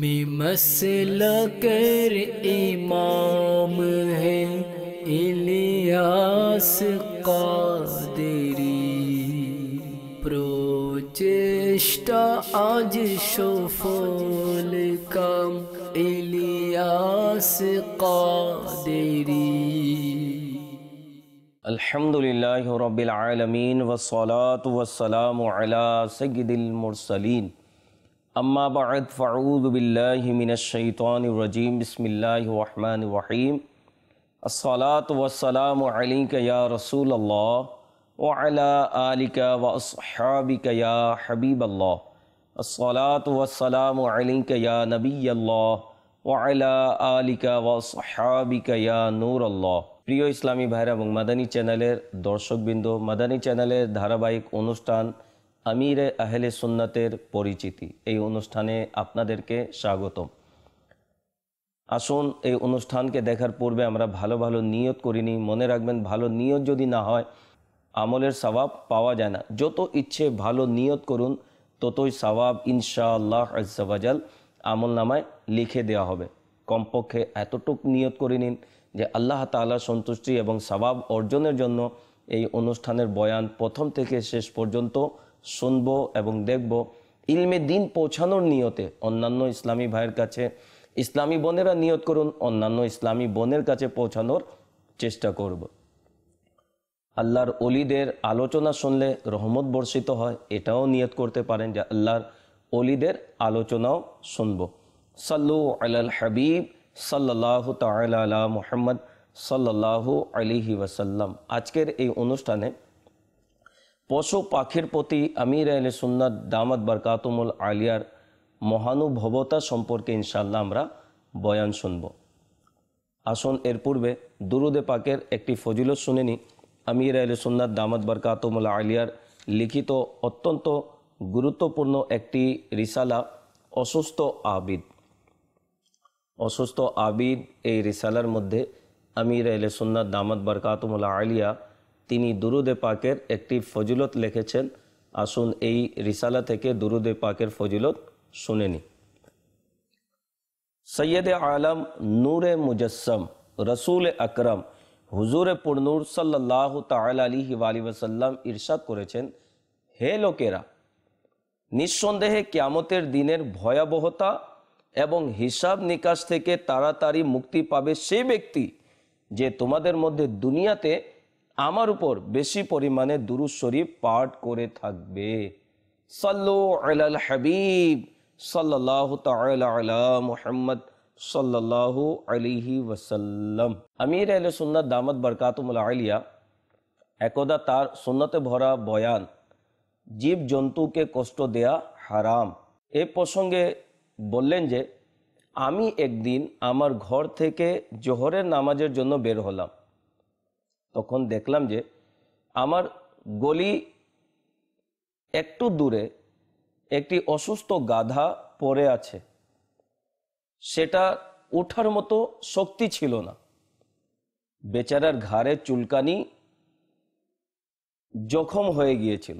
میں مسئلہ کر امام ہے الیاس قادری پروچشتا آج شفول کام الیاس قادری الحمد لله رب العالمين والصلاة والسلام على سيد المرسلين بعد فاعوذ باللہ بلّہ الشیطان الرجیم بسم اللہ الرحمن الرحیم الصلاۃ والسلام علیک یا رسول اللہ اللّہ و وََ یا حبیب اللّہ والسلام وسلام یا نبی اللہ اللّہ آلک و یا نور اللہ پریو اسلامی بھائرہ مدنی چینلیر درشک بندو مدنی دھارا دھارابائک انوشٹان আমির আহলে সুন্নাতের পরিচিতি এই অনুষ্ঠানে আপনাদেরকে স্বাগতম আসুন এই অনুষ্ঠানকে দেখার পূর্বে আমরা ভালো ভালো নিয়ত করিনি মনে রাখবেন ভালো নিয়ত যদি না হয় আমলের স্বভাব পাওয়া যায় না যত ইচ্ছে ভালো নিয়ত করুন ততই সবাব ইনশাআল্লাহ আজাল আমল নামায় লিখে দেওয়া হবে কমপক্ষে এতটুক নিয়ত করে নিন যে আল্লাহ তালা সন্তুষ্টি এবং স্বভাব অর্জনের জন্য এই অনুষ্ঠানের বয়ান প্রথম থেকে শেষ পর্যন্ত শুনবো এবং দেখব ইলমে দিন পৌঁছানোর নিয়তে অন্যান্য ইসলামী ভাইয়ের কাছে ইসলামী বোনেরা নিয়ত করুন অন্যান্য ইসলামী বোনের কাছে পৌঁছানোর চেষ্টা করব আল্লাহর অলিদের আলোচনা শুনলে রহমত বর্ষিত হয় এটাও নিয়ত করতে পারেন যে আল্লাহর অলিদের আলোচনাও শুনব সাল্লু আল হাবিব সাল্লাহ আল্লাহ মোহাম্মদ সাল্লাহ আলিহি ওয়াসাল্লাম আজকের এই অনুষ্ঠানে পশু পাখির প্রতি আমির আলে সুন্নাত দামাত বারকাতমুল আলিয়ার মহানুভবতা সম্পর্কে ইনশাল্লাহ আমরা বয়ান শুনব আসুন এর পূর্বে দুরুদে পাকের একটি ফজিলত শুনেনি আমির আলে সুন্নাত দামাত বারকাতমুল আলিয়ার লিখিত অত্যন্ত গুরুত্বপূর্ণ একটি রিসালা অসুস্থ আবিদ অসুস্থ আবিদ এই রিসালার মধ্যে আমির আলে সুন্নাত দামাত বারকাতমুল আলিয়া তিনি দুরুদে পাকের একটি ফজিলত লিখেছেন আসুন এই রিসালা থেকে দুরুদে পাকের ফজিলত শুনে নি সৈয়দ আলম নূরে মুজসম রসুল আকরম হুজুরে পুরনুর সাল্লাহ তাল আলী হিওয়ালি ওসাল্লাম ইরশাদ করেছেন হে লোকেরা নিঃসন্দেহে ক্যামতের দিনের ভয়াবহতা এবং হিসাব নিকাশ থেকে তাড়াতাড়ি মুক্তি পাবে সেই ব্যক্তি যে তোমাদের মধ্যে দুনিয়াতে আমার উপর বেশি পরিমাণে দুরু শরীফ পাঠ করে থাকবে সাল্লু আলাল হাবিব সাল্লাহ তালা মোহাম্মদ সাল্লাহ আলিহি ওয়াসাল্লাম আমির আল সুন্নাত দামদ বরকাতুমুল আলিয়া একদা তার সুন্নতে ভরা বয়ান জীব জন্তুকে কষ্ট দেয়া হারাম এ প্রসঙ্গে বললেন যে আমি একদিন আমার ঘর থেকে জোহরের নামাজের জন্য বের হলাম তখন দেখলাম যে আমার গলি একটু দূরে একটি অসুস্থ গাধা পড়ে আছে সেটা ওঠার মতো শক্তি ছিল না বেচারার ঘাড়ে চুলকানি জখম হয়ে গিয়েছিল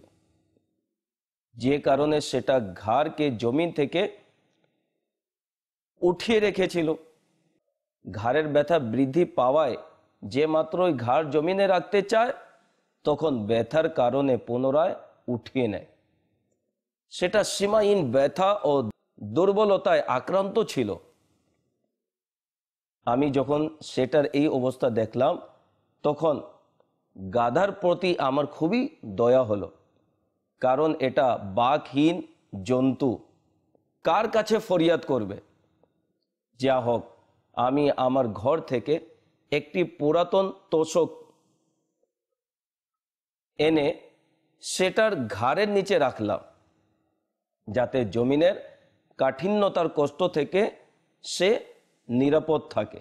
যে কারণে সেটা ঘাড়কে জমিন থেকে উঠিয়ে রেখেছিল ঘাড়ের ব্যথা বৃদ্ধি পাওয়ায় যে মাত্র ওই ঘাড় জমিনে রাখতে চায় তখন ব্যথার কারণে পুনরায় উঠিয়ে নেয় সেটা সীমাহীন ব্যথা ও দুর্বলতায় আক্রান্ত ছিল আমি যখন সেটার এই অবস্থা দেখলাম তখন গাধার প্রতি আমার খুবই দয়া হলো কারণ এটা বাঘহীন জন্তু কার কাছে ফরিয়াদ করবে যা হোক আমি আমার ঘর থেকে একটি পুরাতন তোষক এনে সেটার ঘাড়ের নিচে রাখলাম যাতে জমিনের কাঠিন্যতার কষ্ট থেকে সে নিরাপদ থাকে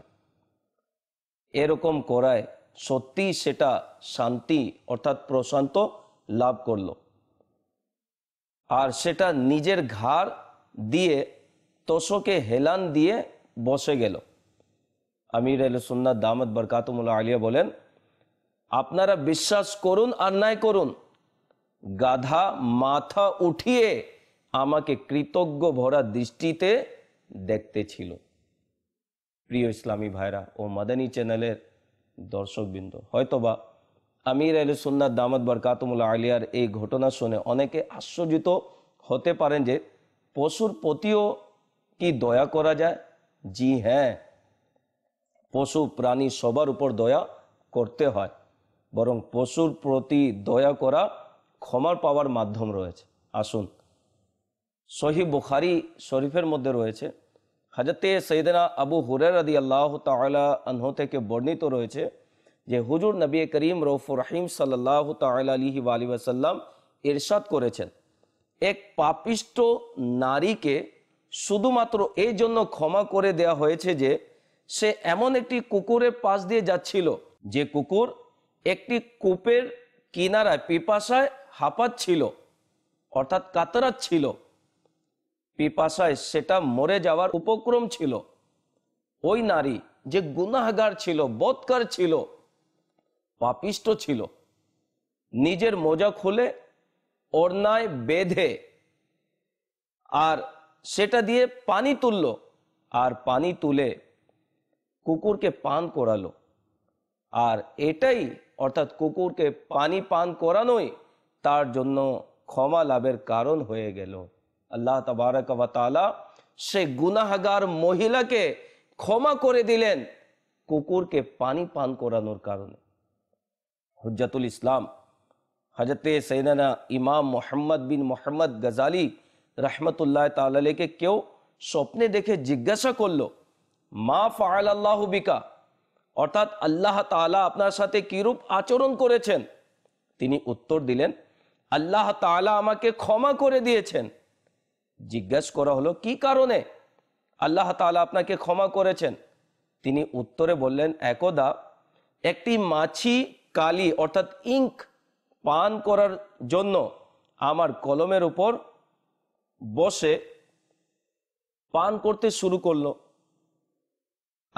এরকম করায় সত্যি সেটা শান্তি অর্থাৎ প্রশান্ত লাভ করল আর সেটা নিজের ঘাড় দিয়ে তোষকে হেলান দিয়ে বসে গেল আমির আল সুন্না দামত বরকাতমুল্লা আলিয়া বলেন আপনারা বিশ্বাস করুন আর নাই করুন গাধা মাথা উঠিয়ে আমাকে কৃতজ্ঞ ভরা দৃষ্টিতে ছিল প্রিয় ইসলামী ভাইরা ও মাদানী চ্যানেলের দর্শকবৃন্দ হয়তোবা আমির আল সুন্নার দামত বরকাতমুল্লা আলিয়ার এই ঘটনা শুনে অনেকে আশ্চর্যিত হতে পারেন যে পশুর প্রতিও কি দয়া করা যায় জি হ্যাঁ পশু প্রাণী সবার উপর দয়া করতে হয় বরং পশুর প্রতি দয়া করা ক্ষমার পাওয়ার মাধ্যম রয়েছে আসুন সহি বুখারি শরীফের মধ্যে রয়েছে হাজরতে সৈদনা আবু হুরের আদি আল্লাহ তালা আনহ থেকে বর্ণিত রয়েছে যে হুজুর নবী করিম রৌফুর রাহিম সাল্লাহ তাল আলহি আলী আসাল্লাম এরশাদ করেছেন এক পাপিষ্ট নারীকে শুধুমাত্র এই জন্য ক্ষমা করে দেয়া হয়েছে যে সে এমন একটি কুকুরের পাশ দিয়ে যাচ্ছিল যে কুকুর একটি কূপের কিনারায় পিপাসায় হাঁপাচ্ছিল অর্থাৎ কাতরাচ্ছিল পিপাসায় সেটা মরে যাওয়ার উপক্রম ছিল ওই নারী যে গুনাহগার ছিল বৎকার ছিল পাপিষ্ট ছিল নিজের মোজা খুলে অন্যায় বেঁধে আর সেটা দিয়ে পানি তুলল আর পানি তুলে কুকুরকে পান করালো আর এটাই অর্থাৎ কুকুরকে পানি পান করানোই তার জন্য ক্ষমা লাভের কারণ হয়ে গেল আল্লাহ তবারকালা সে গুনাহাগার মহিলাকে ক্ষমা করে দিলেন কুকুরকে পানি পান করানোর কারণে হজ্জাতুল ইসলাম হজরতে সৈদানা ইমাম মোহাম্মদ বিন মোহাম্মদ গজালি রহমতুল্লাহ তালাকে কেউ স্বপ্নে দেখে জিজ্ঞাসা করলো মা ফাল আল্লাহ বিকা অর্থাৎ আল্লাহ তালা আপনার সাথে কিরূপ আচরণ করেছেন তিনি উত্তর দিলেন আল্লাহ তালা আমাকে ক্ষমা করে দিয়েছেন জিজ্ঞেস করা হলো কি কারণে আল্লাহ তালা আপনাকে ক্ষমা করেছেন তিনি উত্তরে বললেন একদা একটি মাছি কালি অর্থাৎ ইঙ্ক পান করার জন্য আমার কলমের উপর বসে পান করতে শুরু করলো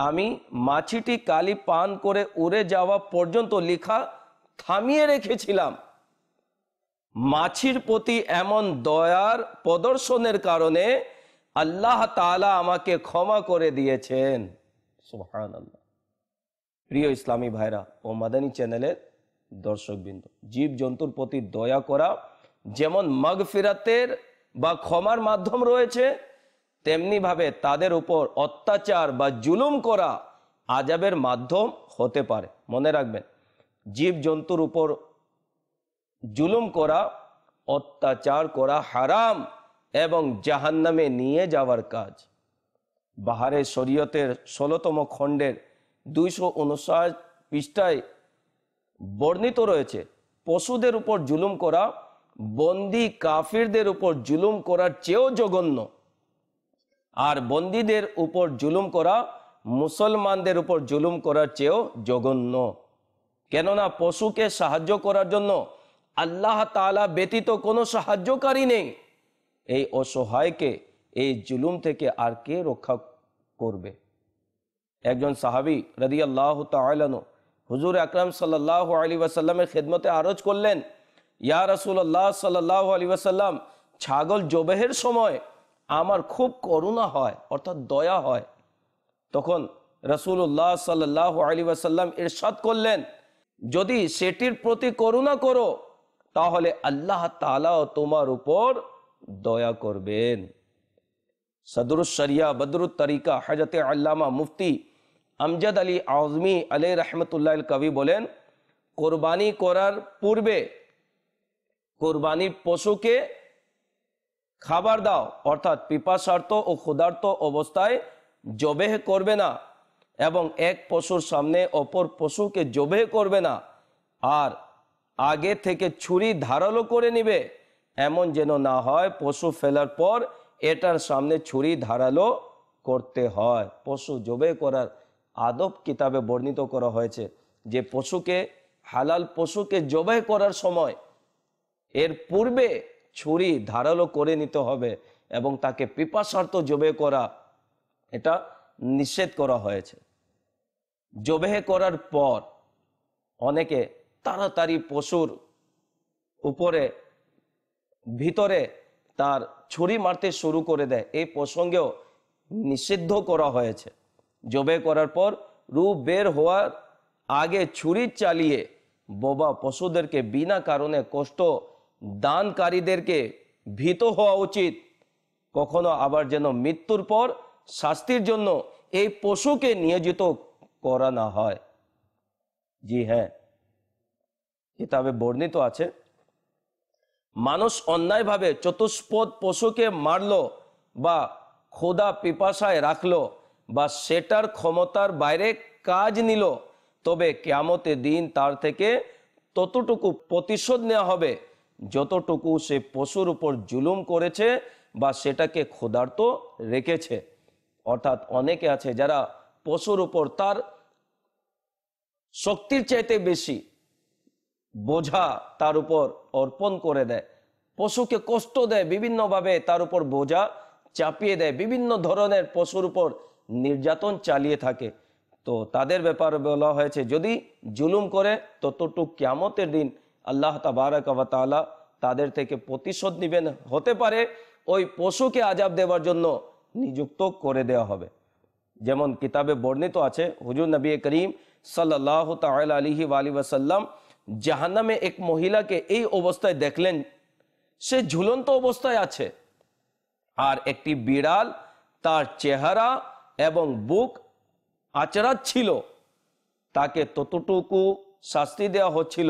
আমি মাছিটি কালি পান করে উড়ে যাওয়া পর্যন্ত লেখা থামিয়ে রেখেছিলাম মাছির প্রতি এমন দয়ার প্রদর্শনের কারণে আল্লাহ তালা আমাকে ক্ষমা করে দিয়েছেন প্রিয় ইসলামী ভাইরা ও মাদানী চ্যানেলের দর্শকবৃন্দ জীব জন্তুর প্রতি দয়া করা যেমন মগফিরাতের বা ক্ষমার মাধ্যম রয়েছে তেমনিভাবে তাদের উপর অত্যাচার বা জুলুম করা আজাবের মাধ্যম হতে পারে মনে রাখবেন জীব জন্তুর উপর জুলুম করা অত্যাচার করা হারাম এবং জাহান্নামে নিয়ে যাওয়ার কাজ বাহারে শরীয়তের ষোলোতম খণ্ডের দুইশো উনষাট পৃষ্ঠায় বর্ণিত রয়েছে পশুদের উপর জুলুম করা বন্দি কাফিরদের উপর জুলুম করার চেয়েও জঘন্য আর বন্দীদের উপর জুলুম করা মুসলমানদের উপর জুলুম করার চেয়েও জঘন্য কেননা পশুকে সাহায্য করার জন্য আল্লাহ তালা ব্যতীত কোনো সাহায্যকারী নেই এই অসহায়কে এই জুলুম থেকে আর কে রক্ষা করবে একজন সাহাবি রাদি আল্লাহ তালানো হুজুর আকরাম সাল্লাহ আলী আসাল্লামের খেদমতে আরজ করলেন ইয়া রসুল আল্লাহ সাল্লাহ আলী আসাল্লাম ছাগল জবেহের সময় আমার খুব করুণা হয় অর্থাৎ দয়া হয় তখন রসুল্লাহ সাল্লাহ আলী আসাল্লাম ইরশাদ করলেন যদি সেটির প্রতি করুণা করো তাহলে আল্লাহ তালাও তোমার উপর দয়া করবেন সদরুশরিয়া বদরুত তরিকা হজরতে আল্লামা মুফতি আমজাদ আলী আজমি আলী রহমতুল্লাহ কবি বলেন কোরবানি করার পূর্বে কোরবানির পশুকে খাবার দাও অর্থাৎ পিপাসার্থ ও ক্ষুধার্ত অবস্থায় জবেহ করবে না এবং এক পশুর সামনে অপর পশুকে জবেহ করবে না আর আগে থেকে ছুরি ধারালো করে নিবে এমন যেন না হয় পশু ফেলার পর এটার সামনে ছুরি ধারালো করতে হয় পশু জবে করার আদব কিতাবে বর্ণিত করা হয়েছে যে পশুকে হালাল পশুকে জবে করার সময় এর পূর্বে ছুরি ধারালো করে নিতে হবে এবং তাকে পিপাসার্থ জবে করা এটা নিষেধ করা হয়েছে জবেহে করার পর অনেকে তাড়াতাড়ি পশুর উপরে ভিতরে তার ছুরি মারতে শুরু করে দেয় এই প্রসঙ্গেও নিষিদ্ধ করা হয়েছে জবে করার পর রু বের হওয়ার আগে ছুরি চালিয়ে বোবা পশুদেরকে বিনা কারণে কষ্ট দানকারীদেরকে ভীত হওয়া উচিত কখনো আবার যেন মৃত্যুর পর শাস্তির জন্য এই পশুকে নিয়োজিত করা না হয় জি হ্যাঁ কিতাবে বর্ণিত আছে মানুষ অন্যায়ভাবে চতুষ্পদ পশুকে মারল বা খোদা পিপাসায় রাখল বা সেটার ক্ষমতার বাইরে কাজ নিল তবে কেমতে দিন তার থেকে ততটুকু প্রতিশোধ নেওয়া হবে যতটুকু সে পশুর উপর জুলুম করেছে বা সেটাকে ক্ষুধার্ত রেখেছে অর্থাৎ অনেকে আছে যারা পশুর উপর তার শক্তির চাইতে বেশি বোঝা তার উপর অর্পণ করে দেয় পশুকে কষ্ট দেয় বিভিন্নভাবে তার উপর বোঝা চাপিয়ে দেয় বিভিন্ন ধরনের পশুর উপর নির্যাতন চালিয়ে থাকে তো তাদের ব্যাপারে বলা হয়েছে যদি জুলুম করে ততটুক ক্যামতের দিন আল্লাহ তাবারক তালা তাদের থেকে প্রতিশোধ নেবেন হতে পারে ওই পশুকে আজাব দেওয়ার জন্য নিযুক্ত করে দেওয়া হবে যেমন কিতাবে বর্ণিত আছে হুজুর নবী করিম সাল্লাহ তাল আলিহি আলী ওয়াসাল্লাম জাহান্নামে এক মহিলাকে এই অবস্থায় দেখলেন সে ঝুলন্ত অবস্থায় আছে আর একটি বিড়াল তার চেহারা এবং বুক আচড়াচ্ছিল তাকে ততটুকু শাস্তি দেওয়া হচ্ছিল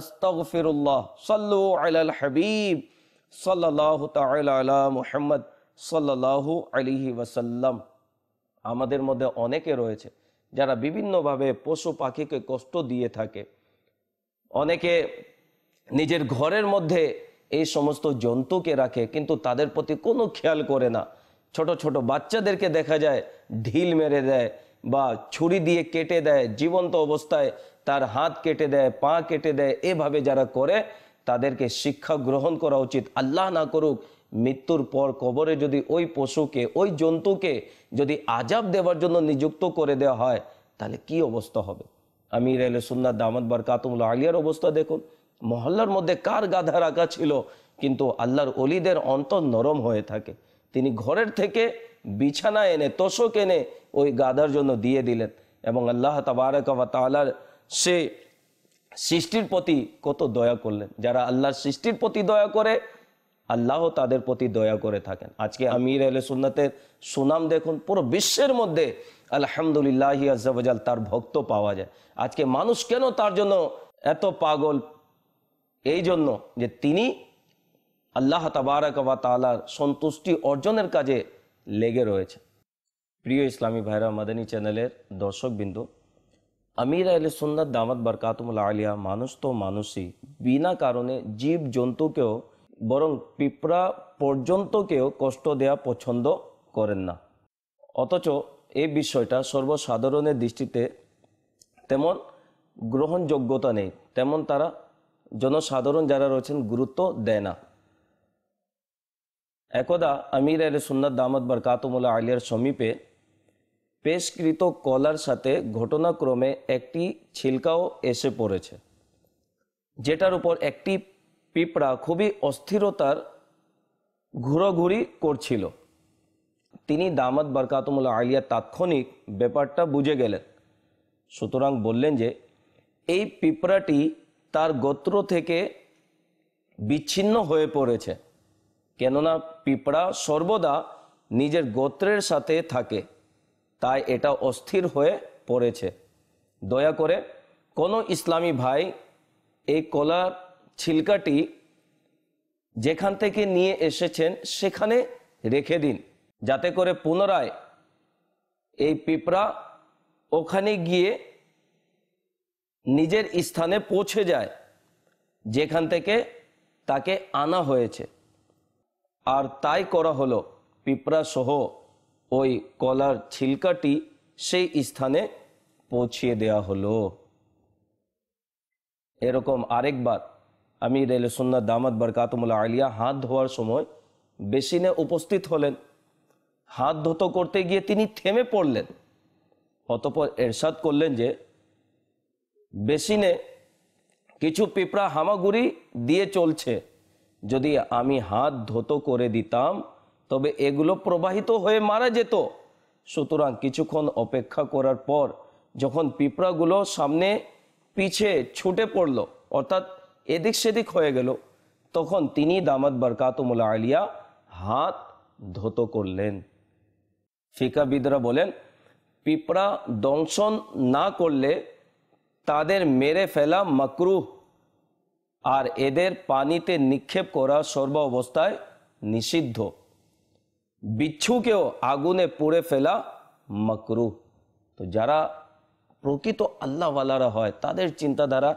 আস্তাগফিরুল্লাহ সাল্লু আলাল হাবিব সাল্লাহ তালা মুহাম্মদ সাল্লাহ আলিহি ওয়াসাল্লাম আমাদের মধ্যে অনেকে রয়েছে যারা বিভিন্নভাবে পশু পাখিকে কষ্ট দিয়ে থাকে অনেকে নিজের ঘরের মধ্যে এই সমস্ত জন্তুকে রাখে কিন্তু তাদের প্রতি কোনো খেয়াল করে না ছোট ছোট বাচ্চাদেরকে দেখা যায় ঢিল মেরে দেয় বা ছুরি দিয়ে কেটে দেয় জীবন্ত অবস্থায় তার হাত কেটে দেয় পা কেটে দেয় এভাবে যারা করে তাদেরকে শিক্ষা গ্রহণ করা উচিত আল্লাহ না করুক মৃত্যুর পর কবরে যদি ওই পশুকে ওই জন্তুকে যদি আজাব দেওয়ার জন্য নিযুক্ত করে দেওয়া হয় তাহলে কি অবস্থা হবে আমি রেলে সুন্নার বার কাতুমুল আলিয়ার অবস্থা দেখুন মহল্লার মধ্যে কার গাধা রাখা ছিল কিন্তু আল্লাহর অলিদের অন্তর নরম হয়ে থাকে তিনি ঘরের থেকে বিছানা এনে তোষক এনে ওই গাধার জন্য দিয়ে দিলেন এবং আল্লাহ তাবারকাল সে সৃষ্টির প্রতি কত দয়া করলেন যারা আল্লাহ সৃষ্টির প্রতি দয়া করে আল্লাহ তাদের প্রতি দয়া করে থাকেন আজকে আমির আলে সুন্নাতের সুনাম দেখুন পুরো বিশ্বের মধ্যে আলহামদুলিল্লাহ আজাল তার ভক্ত পাওয়া যায় আজকে মানুষ কেন তার জন্য এত পাগল এই জন্য যে তিনি আল্লাহ তাবারক বা তালার সন্তুষ্টি অর্জনের কাজে লেগে রয়েছে প্রিয় ইসলামী ভাইরা মাদানী চ্যানেলের বিন্দু আমির আলে সুন্দর দামত বরকাতমুল আলিয়া মানুষ তো মানুষই বিনা কারণে জীব জন্তুকেও বরং পিঁপড়া পর্যন্তকেও কষ্ট দেয়া পছন্দ করেন না অথচ এই বিষয়টা সর্বসাধারণের দৃষ্টিতে তেমন গ্রহণযোগ্যতা নেই তেমন তারা জনসাধারণ যারা রয়েছেন গুরুত্ব দেয় না একদা আমির আলে সুন্দর দামত বরকাতমুল্লা আলিয়ার সমীপে পেশকৃত কলার সাথে ঘটনাক্রমে একটি ছিলকাও এসে পড়েছে যেটার উপর একটি পিঁপড়া খুবই অস্থিরতার ঘুরোঘুরি করছিল তিনি দামাদ বরকাতমুল্লা আলিয়া তাৎক্ষণিক ব্যাপারটা বুঝে গেলেন সুতরাং বললেন যে এই পিঁপড়াটি তার গোত্র থেকে বিচ্ছিন্ন হয়ে পড়েছে কেননা পিঁপড়া সর্বদা নিজের গোত্রের সাথে থাকে তাই এটা অস্থির হয়ে পড়েছে দয়া করে কোনো ইসলামী ভাই এই কলার ছিলকাটি যেখান থেকে নিয়ে এসেছেন সেখানে রেখে দিন যাতে করে পুনরায় এই পিঁপড়া ওখানে গিয়ে নিজের স্থানে পৌঁছে যায় যেখান থেকে তাকে আনা হয়েছে আর তাই করা হলো পিঁপড়া সহ ওই কলার ছিলকাটি সেই স্থানে পৌঁছিয়ে দেয়া হলো এরকম আরেকবার আমি রেলে দামাদ দামাত বরকাতমুল্লা আলিয়া হাত ধোয়ার সময় বেসিনে উপস্থিত হলেন হাত ধত করতে গিয়ে তিনি থেমে পড়লেন অতপর এরশাদ করলেন যে বেসিনে কিছু পিঁপড়া হামাগুড়ি দিয়ে চলছে যদি আমি হাত ধত করে দিতাম তবে এগুলো প্রবাহিত হয়ে মারা যেত সুতরাং কিছুক্ষণ অপেক্ষা করার পর যখন পিঁপড়াগুলো সামনে পিছে ছুটে পড়ল অর্থাৎ এদিক সেদিক হয়ে গেল তখন তিনি দামাত বারকাতমুল আলিয়া হাত ধত করলেন ফিকাবিদরা বলেন পিঁপড়া দংশন না করলে তাদের মেরে ফেলা মাকরুহ আর এদের পানিতে নিক্ষেপ করা সর্ব অবস্থায় নিষিদ্ধ বিচ্ছুকেও আগুনে পুড়ে ফেলা মকরু তো যারা প্রকৃত আল্লাহওয়ালারা হয় তাদের চিন্তাধারা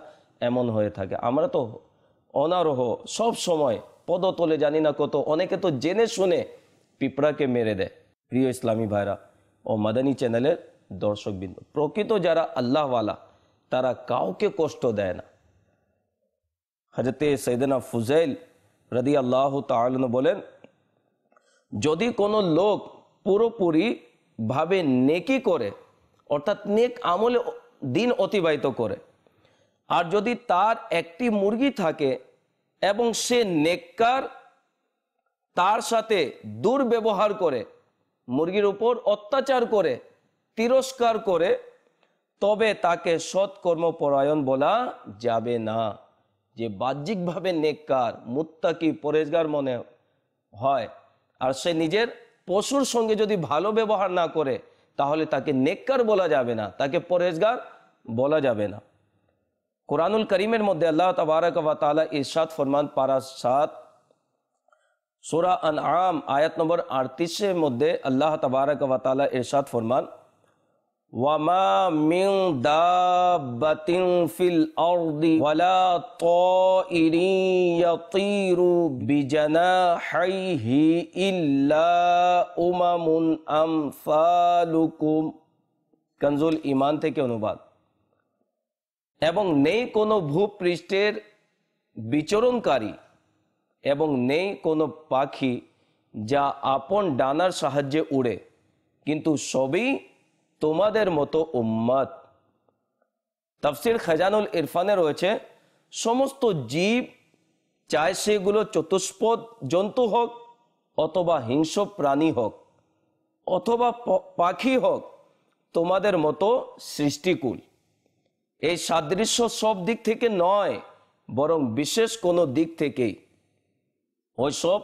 এমন হয়ে থাকে আমরা তো অনারোহ সব সময় পদতলে জানি না কত অনেকে তো জেনে শুনে পিঁপড়াকে মেরে দেয় প্রিয় ইসলামী ভাইরা ও মাদানী চ্যানেলের দর্শকবৃন্দ প্রকৃত যারা আল্লাহওয়ালা তারা কাউকে কষ্ট দেয় না হাজতে সৈদনা ফুজাইল রদি আল্লাহ তালন বলেন যদি কোনো লোক পুরোপুরি ভাবে নেকি করে অর্থাৎ নেক আমলে দিন অতিবাহিত করে আর যদি তার একটি মুরগি থাকে এবং সে নেককার তার সাথে দুর্ব্যবহার করে মুরগির উপর অত্যাচার করে তিরস্কার করে তবে তাকে সৎকর্মপরায়ণ বলা যাবে না যে বাহ্যিকভাবে নেককার মুত্তাকি পরেজগার মনে হয় اور سے سب نہ بلا جا کے پرہگار بلا جا قرآن کریمر مدد اللہ تبارک و تعالی ارشاد فرمان پارا سات سورا انام آیات نمبر آڑتی مدد اللہ تبارک و تعالی ارشاد فرمان وما من دابة في الأرض ولا طائر يطير بجناحيه إلا أمم أمثالكم কানজুল ইমান থেকে অনুবাদ এবং নেই কোনো ভূপৃষ্ঠের বিচরণকারী এবং নেই কোনো পাখি যা আপন ডানার সাহায্যে উড়ে কিন্তু সবই তোমাদের মতো উম্মাদ তাফসির খাজানুল ইরফানে রয়েছে সমস্ত জীব চায় সেগুলো চতুষ্পদ জন্তু হোক অথবা হিংস্র প্রাণী হোক অথবা পাখি হোক তোমাদের মতো সৃষ্টিকুল এই সাদৃশ্য সব দিক থেকে নয় বরং বিশেষ কোনো দিক থেকেই ওইসব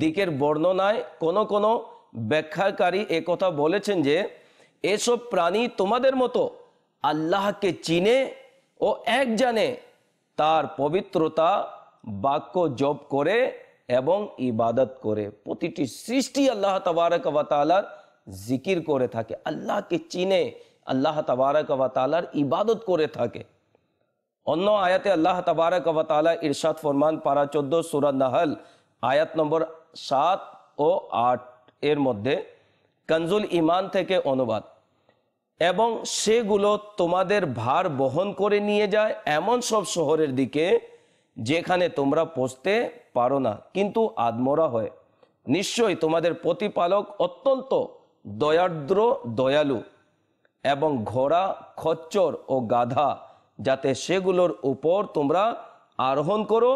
দিকের বর্ণনায় কোনো কোনো ব্যাখ্যাকারী কথা বলেছেন যে এসব প্রাণী তোমাদের মতো আল্লাহকে চিনে ও এক জানে তার পবিত্রতা বাক্য জপ করে এবং ইবাদত করে প্রতিটি সৃষ্টি আল্লাহ তালার জিকির করে থাকে আল্লাহকে চিনে আল্লাহ তালার ইবাদত করে থাকে অন্য আয়াতে আল্লাহ তালা ইরশাদ ফরমান পারা চোদ্দ সুরান নাহল আয়াত নম্বর সাত ও আট এর মধ্যে কানজুল ইমান থেকে অনুবাদ এবং সেগুলো তোমাদের ভার বহন করে নিয়ে যায় এমন সব শহরের দিকে যেখানে তোমরা পৌঁছতে পারো না কিন্তু আদমরা হয় নিশ্চয়ই তোমাদের প্রতিপালক অত্যন্ত দয়ার্দ্র দয়ালু এবং ঘোড়া খচ্চর ও গাধা যাতে সেগুলোর উপর তোমরা আরোহণ করো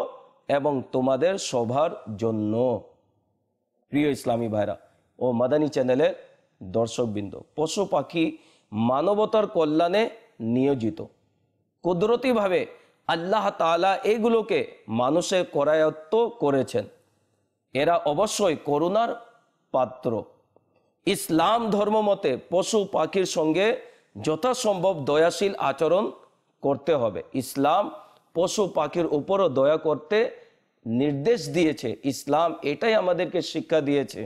এবং তোমাদের সভার জন্য প্রিয় ইসলামী ভাইরা ও মাদানী চ্যানেলের দর্শকবৃন্দ পশু পাখি মানবতার কল্যাণে নিয়োজিত কুদরতিভাবে আল্লাহ তালা এগুলোকে মানুষের করায়ত্ত করেছেন এরা অবশ্যই করুণার পাত্র ইসলাম ধর্ম মতে পশু পাখির সঙ্গে যথাসম্ভব দয়াশীল আচরণ করতে হবে ইসলাম পশু পাখির উপরও দয়া করতে নির্দেশ দিয়েছে ইসলাম এটাই আমাদেরকে শিক্ষা দিয়েছে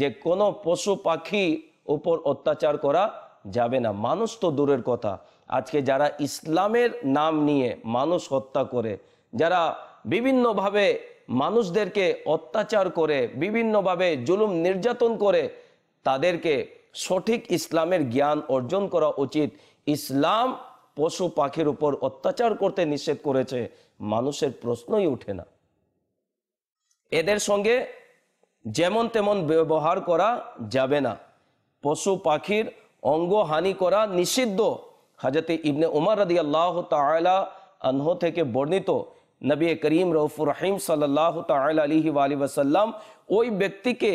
যে কোনো পশু পাখি উপর অত্যাচার করা যাবে না মানুষ তো দূরের কথা আজকে যারা ইসলামের নাম নিয়ে মানুষ হত্যা করে যারা বিভিন্নভাবে মানুষদেরকে অত্যাচার করে বিভিন্নভাবে জুলুম নির্যাতন করে তাদেরকে সঠিক ইসলামের জ্ঞান অর্জন করা উচিত ইসলাম পশু পাখির উপর অত্যাচার করতে নিষেধ করেছে মানুষের প্রশ্নই উঠে না এদের সঙ্গে যেমন তেমন ব্যবহার করা যাবে না পশু পাখির অঙ্গহানি করা নিষিদ্ধ হাজরতে ইবনে উমার রদি আল্লাহ তালা আনহ থেকে বর্ণিত নবী করিম রৌফুর রাহিম সাল্লাহ তাল আলিহি আলী ওয়াসাল্লাম ওই ব্যক্তিকে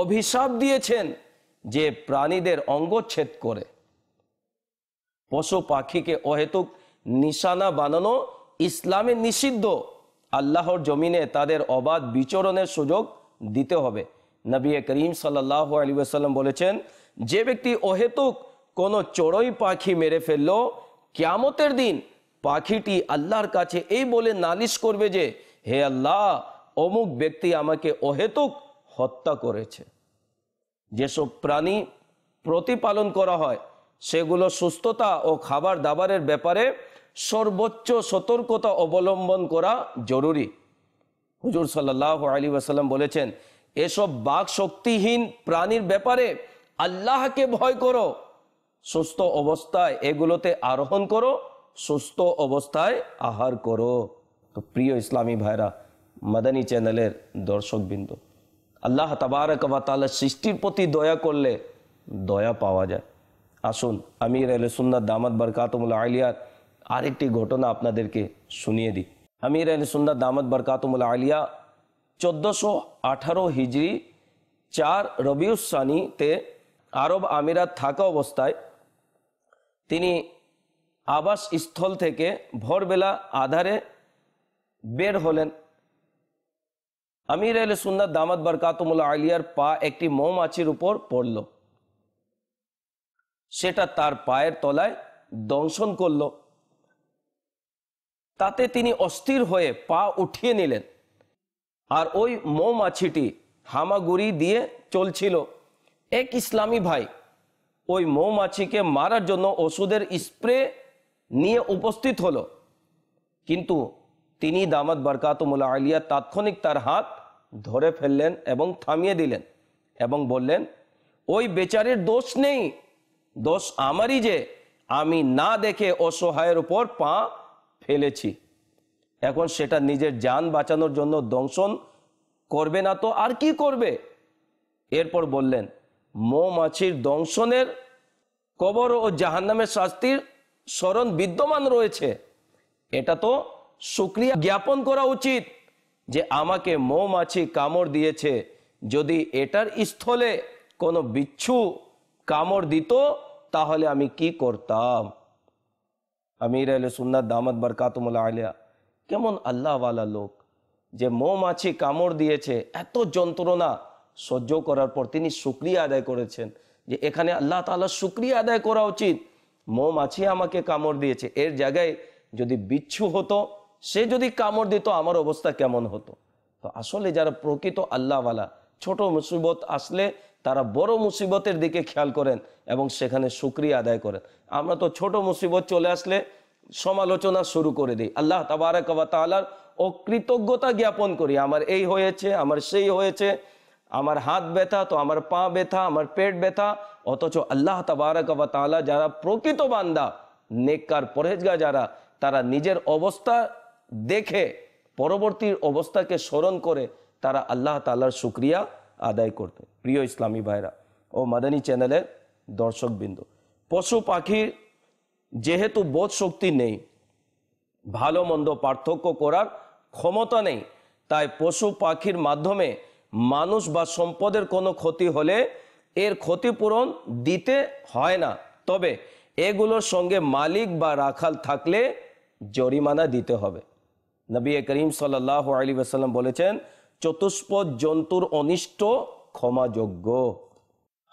অভিশাপ দিয়েছেন যে প্রাণীদের অঙ্গ ছেদ করে পশু পাখিকে অহেতুক নিশানা বানানো ইসলামে নিষিদ্ধ আল্লাহর জমিনে তাদের অবাধ বিচরণের সুযোগ দিতে হবে নবী করিম সাল্লাহ আলী আসাল্লাম বলেছেন যে ব্যক্তি অহেতুক কোনো চড়ই পাখি মেরে ফেললো ক্যামতের দিন পাখিটি আল্লাহর কাছে এই বলে নালিশ করবে যে হে আল্লাহ অমুক ব্যক্তি আমাকে অহেতুক হত্যা করেছে যেসব প্রাণী প্রতিপালন করা হয় সেগুলো সুস্থতা ও খাবার দাবারের ব্যাপারে সর্বোচ্চ সতর্কতা অবলম্বন করা জরুরি হুজুর সাল্লাহ আলী ওয়াসাল্লাম বলেছেন এসব বাক শক্তিহীন প্রাণীর ব্যাপারে আল্লাহকে ভয় করো সুস্থ অবস্থায় এগুলোতে আরোহণ করো সুস্থ অবস্থায় আহার করো তো প্রিয় ইসলামী ভাইরা মাদানী চ্যানেলের দর্শকবৃন্দ আল্লাহ তাবার বা তালা সৃষ্টির প্রতি দয়া করলে দয়া পাওয়া যায় আসুন আমি রেলে সুন্নার দামাত বারকাতমুল্লা আলিয়ার আরেকটি ঘটনা আপনাদেরকে শুনিয়ে দিই আমির আল সুন্দর দামদ বরকাতমুল আলিয়া চোদ্দোশো আঠারো হিজড়ি চার রবিউসানিতে আরব আমিরাত থাকা অবস্থায় তিনি আবাস স্থল থেকে ভোরবেলা আধারে বের হলেন আমির আল সুন্দর দামদ বরকাতমুল আলিয়ার পা একটি মৌমাছির উপর পড়ল সেটা তার পায়ের তলায় দংশন করলো তাতে তিনি অস্থির হয়ে পা উঠিয়ে নিলেন আর ওই মৌমাছিটি হামাগুড়ি দিয়ে চলছিল এক ইসলামী ভাই ওই মৌমাছিকে মারার জন্য ওষুধের স্প্রে নিয়ে উপস্থিত হলো কিন্তু তিনি দামাত বরকাতমুল্লা আলিয়া তাৎক্ষণিক তার হাত ধরে ফেললেন এবং থামিয়ে দিলেন এবং বললেন ওই বেচারের দোষ নেই দোষ আমারই যে আমি না দেখে অসহায়ের উপর পা ফেলেছি এখন সেটা নিজের যান বাঁচানোর জন্য দংশন করবে না তো আর কি করবে এরপর বললেন মৌমাছির দংশনের কবর ও জাহান্নামের শাস্তির স্মরণ বিদ্যমান রয়েছে এটা তো সুক্রিয়া জ্ঞাপন করা উচিত যে আমাকে মৌমাছি কামড় দিয়েছে যদি এটার স্থলে কোনো বিচ্ছু কামড় দিত তাহলে আমি কি করতাম আমির আলে সুন্নাত দামত বরকাতমুল আলিয়া কেমন আল্লাহওয়ালা লোক যে মৌমাছি কামড় দিয়েছে এত যন্ত্রণা সহ্য করার পর তিনি সুক্রিয়া আদায় করেছেন যে এখানে আল্লাহ তালা সুক্রিয়া আদায় করা উচিত মৌমাছি আমাকে কামড় দিয়েছে এর জায়গায় যদি বিচ্ছু হতো সে যদি কামড় দিত আমার অবস্থা কেমন হতো তো আসলে যারা প্রকৃত আল্লাহওয়ালা ছোট মুসিবত আসলে তারা বড় মুসিবতের দিকে খেয়াল করেন এবং সেখানে সুক্রিয়া আদায় করেন আমরা তো ছোট মুসিবত চলে আসলে সমালোচনা শুরু করে দিই আল্লাহ তাবারকবা তালার অকৃতজ্ঞতা জ্ঞাপন করি আমার এই হয়েছে আমার সেই হয়েছে আমার হাত ব্যথা তো আমার পা ব্যথা আমার পেট ব্যথা অথচ আল্লাহ তাবারকবা তালা যারা প্রকৃত বান্দা নেককার পরেজগা যারা তারা নিজের অবস্থা দেখে পরবর্তীর অবস্থাকে স্মরণ করে তারা আল্লাহ তালার শুক্রিয়া আদায় করতে প্রিয় ইসলামী ভাইরা ও মাদানী চ্যানেলের দর্শকবৃন্দ পশু পাখির যেহেতু বোধ শক্তি নেই ভালো মন্দ পার্থক্য করার ক্ষমতা নেই তাই পশু পাখির মাধ্যমে মানুষ বা সম্পদের কোনো ক্ষতি হলে এর ক্ষতিপূরণ দিতে হয় না তবে এগুলোর সঙ্গে মালিক বা রাখাল থাকলে জরিমানা দিতে হবে নবী করিম সাল্লাহ আলী আসাল্লাম বলেছেন চতুষ্পদ জন্তুর অনিষ্ট ক্ষমাযোগ্য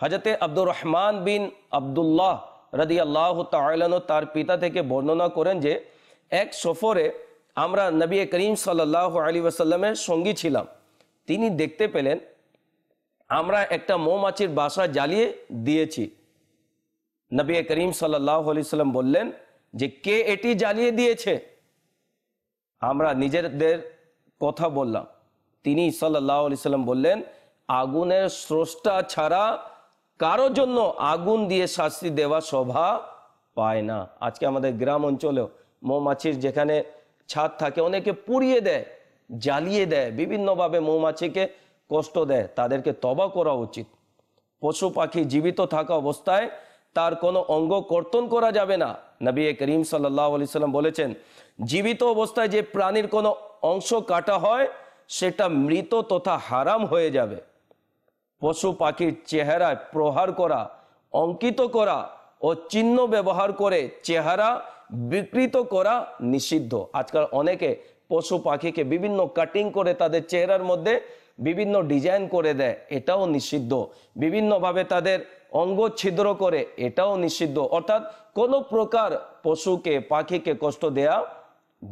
হাজাতে আব্দুর রহমান বিন আবদুল্লাহ রাদি আল্লাহ তালানো তার পিতা থেকে বর্ণনা করেন যে এক সফরে আমরা নবী করিম সাল্লাহ আলী ওয়াসাল্লামের সঙ্গী ছিলাম তিনি দেখতে পেলেন আমরা একটা মৌমাছির বাসা জ্বালিয়ে দিয়েছি নবী করিম সাল্লাহ আলি সাল্লাম বললেন যে কে এটি জ্বালিয়ে দিয়েছে আমরা নিজেদের কথা বললাম তিনি সাল্লাহ আলি সাল্লাম বললেন আগুনের স্রষ্টা ছাড়া কারো জন্য আগুন দিয়ে শাস্তি দেওয়া শোভা পায় না আজকে আমাদের গ্রাম অঞ্চলেও মৌমাছির যেখানে ছাদ থাকে অনেকে পুড়িয়ে দেয় জ্বালিয়ে দেয় বিভিন্নভাবে মৌমাছিকে কষ্ট দেয় তাদেরকে তবা করা উচিত পশু পাখি জীবিত থাকা অবস্থায় তার কোনো অঙ্গ কর্তন করা যাবে না নবী করিম সাল্লাহ আলি সাল্লাম বলেছেন জীবিত অবস্থায় যে প্রাণীর কোনো অংশ কাটা হয় সেটা মৃত তথা হারাম হয়ে যাবে পশু পাখির চেহারায় প্রহার করা অঙ্কিত করা ও চিহ্ন ব্যবহার করে চেহারা বিকৃত করা নিষিদ্ধ আজকাল অনেকে পশু পাখিকে বিভিন্ন কাটিং করে তাদের চেহারার মধ্যে বিভিন্ন ডিজাইন করে দেয় এটাও নিষিদ্ধ বিভিন্নভাবে তাদের অঙ্গ ছিদ্র করে এটাও নিষিদ্ধ অর্থাৎ কোনো প্রকার পশুকে পাখিকে কষ্ট দেয়া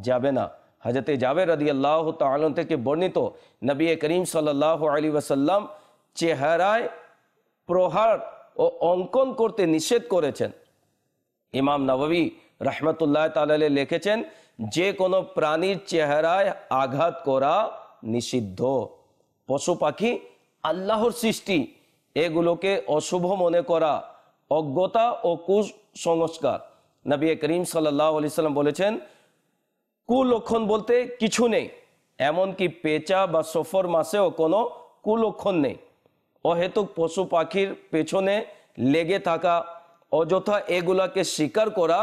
যাবে না হজরতে জাবের রদি আল্লাহ তালন থেকে বর্ণিত নবী করিম সাল্লাহ আলী ওয়াসাল্লাম চেহারায় প্রহার ও অঙ্কন করতে নিষেধ করেছেন ইমাম নবী রহমতুল্লাহ তালে লিখেছেন যে কোনো প্রাণীর চেহারায় আঘাত করা নিষিদ্ধ পশু পাখি আল্লাহর সৃষ্টি এগুলোকে অশুভ মনে করা অজ্ঞতা ও কুসংস্কার নবী করিম সাল্লাহ আলি সাল্লাম বলেছেন কুলক্ষণ বলতে কিছু নেই এমনকি পেঁচা বা সফর মাসেও কোনো কুলক্ষণ নেই অহেতুক পশু পাখির পেছনে লেগে থাকা অযথা এগুলাকে স্বীকার করা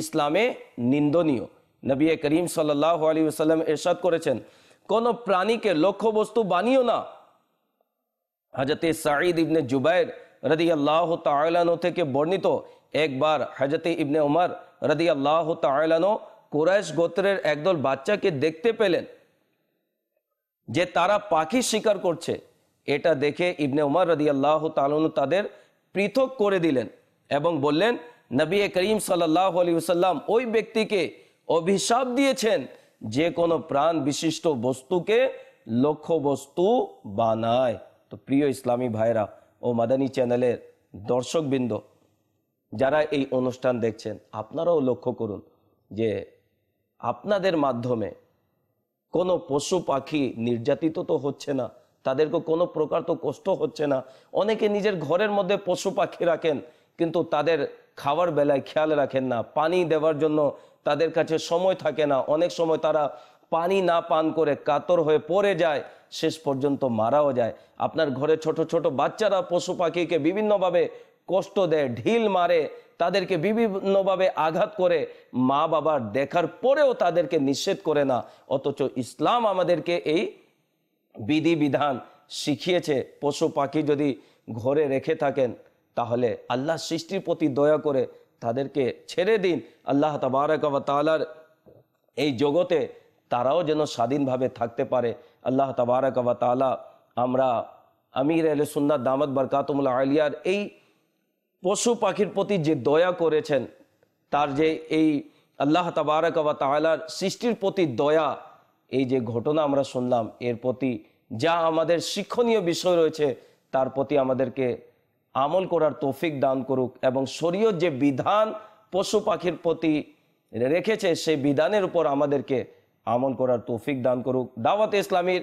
ইসলামে নিন্দনীয় নবী করিম সাল্লাহ আলী সাল্লাম এরশাদ করেছেন কোনো প্রাণীকে লক্ষ্যবস্তু বানিও না হাজরতে সাঈদ ইবনে জুবাইর রদি আল্লাহ তালানো থেকে বর্ণিত একবার হাজরতে ইবনে উমার রদি আল্লাহ তালানো কোরাইশ গোত্রের একদল বাচ্চাকে দেখতে পেলেন যে তারা পাখি শিকার করছে এটা দেখে ইবনে উমার রদি আল্লাহ তালন তাদের পৃথক করে দিলেন এবং বললেন নবী করিম সাল্লাহ আলী সাল্লাম ওই ব্যক্তিকে অভিশাপ দিয়েছেন যে কোনো প্রাণ বিশিষ্ট বস্তুকে লক্ষ্যবস্তু বানায় তো প্রিয় ইসলামী ভাইরা ও মাদানী চ্যানেলের দর্শকবৃন্দ যারা এই অনুষ্ঠান দেখছেন আপনারাও লক্ষ্য করুন যে আপনাদের মাধ্যমে কোনো পশু পাখি নির্যাতিত তো হচ্ছে না তাদেরকে কোনো প্রকার তো কষ্ট হচ্ছে না অনেকে নিজের ঘরের মধ্যে পশু পাখি রাখেন কিন্তু তাদের খাওয়ার বেলায় খেয়াল রাখেন না পানি দেওয়ার জন্য তাদের কাছে সময় থাকে না অনেক সময় তারা পানি না পান করে কাতর হয়ে পড়ে যায় শেষ পর্যন্ত মারাও যায় আপনার ঘরে ছোট ছোট বাচ্চারা পশু পাখিকে বিভিন্নভাবে কষ্ট দেয় ঢিল মারে তাদেরকে বিভিন্নভাবে আঘাত করে মা বাবার দেখার পরেও তাদেরকে নিষেধ করে না অথচ ইসলাম আমাদেরকে এই বিধিবিধান শিখিয়েছে পশু পাখি যদি ঘরে রেখে থাকেন তাহলে আল্লাহ সৃষ্টির প্রতি দয়া করে তাদেরকে ছেড়ে দিন আল্লাহ তাবারকাবা তালার এই জগতে তারাও যেন স্বাধীনভাবে থাকতে পারে আল্লাহ তাবারকাবা তালা আমরা আমির আলসুন্দা সুন্নাত দামদ বরকাতমুল্লা আলিয়ার এই পশু পাখির প্রতি যে দয়া করেছেন তার যে এই আল্লাহ বা তাহলার সৃষ্টির প্রতি দয়া এই যে ঘটনা আমরা শুনলাম এর প্রতি যা আমাদের শিক্ষণীয় বিষয় রয়েছে তার প্রতি আমাদেরকে আমল করার তৌফিক দান করুক এবং শরীয় যে বিধান পশু পাখির প্রতি রেখেছে সেই বিধানের উপর আমাদেরকে আমল করার তৌফিক দান করুক দাওয়াত ইসলামীর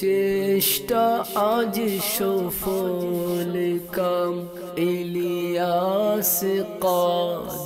چٹا آج سو فون کم ایلیاس کا